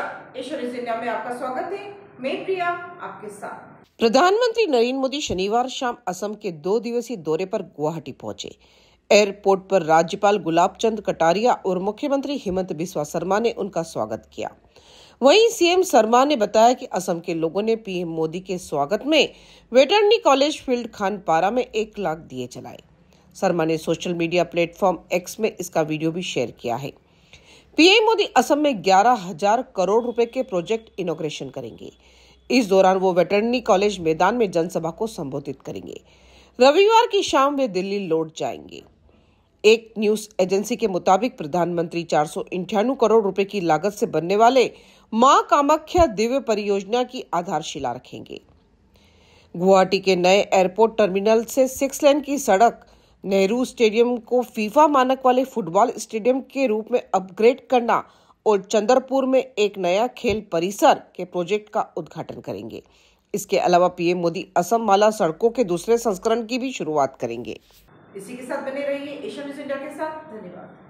नमस्कार में आपका स्वागत है मैं प्रिया आपके साथ प्रधानमंत्री नरेंद्र मोदी शनिवार शाम असम के दो दिवसीय दौरे पर गुवाहाटी पहुंचे एयरपोर्ट पर राज्यपाल गुलाब चंद कटारिया और मुख्यमंत्री हेमंत बिस्वा शर्मा ने उनका स्वागत किया वहीं सीएम शर्मा ने बताया कि असम के लोगों ने पीएम मोदी के स्वागत में वेटरनी कॉलेज फील्ड खान पारा में एक लाख दिए चलाए शर्मा ने सोशल मीडिया प्लेटफॉर्म एक्स में इसका वीडियो भी शेयर किया है पीएम मोदी असम में ग्यारह हजार करोड़ रुपए के प्रोजेक्ट इनोग्रेशन करेंगे इस दौरान वो वेटरनरी कॉलेज मैदान में जनसभा को संबोधित करेंगे रविवार की शाम वे दिल्ली लौट जाएंगे एक न्यूज एजेंसी के मुताबिक प्रधानमंत्री चार करोड़ रुपए की लागत से बनने वाले मां कामाख्या दिव्य परियोजना की आधारशिला रखेंगे गुवाहाटी के नए एयरपोर्ट टर्मिनल से सिक्स लेन की सड़क नेहरू स्टेडियम को फीफा मानक वाले फुटबॉल स्टेडियम के रूप में अपग्रेड करना और चंद्रपुर में एक नया खेल परिसर के प्रोजेक्ट का उद्घाटन करेंगे इसके अलावा पीएम मोदी असम माला सड़कों के दूसरे संस्करण की भी शुरुआत करेंगे इसी के साथ बने रहिए एशिया न्यूज इंडिया के साथ धन्यवाद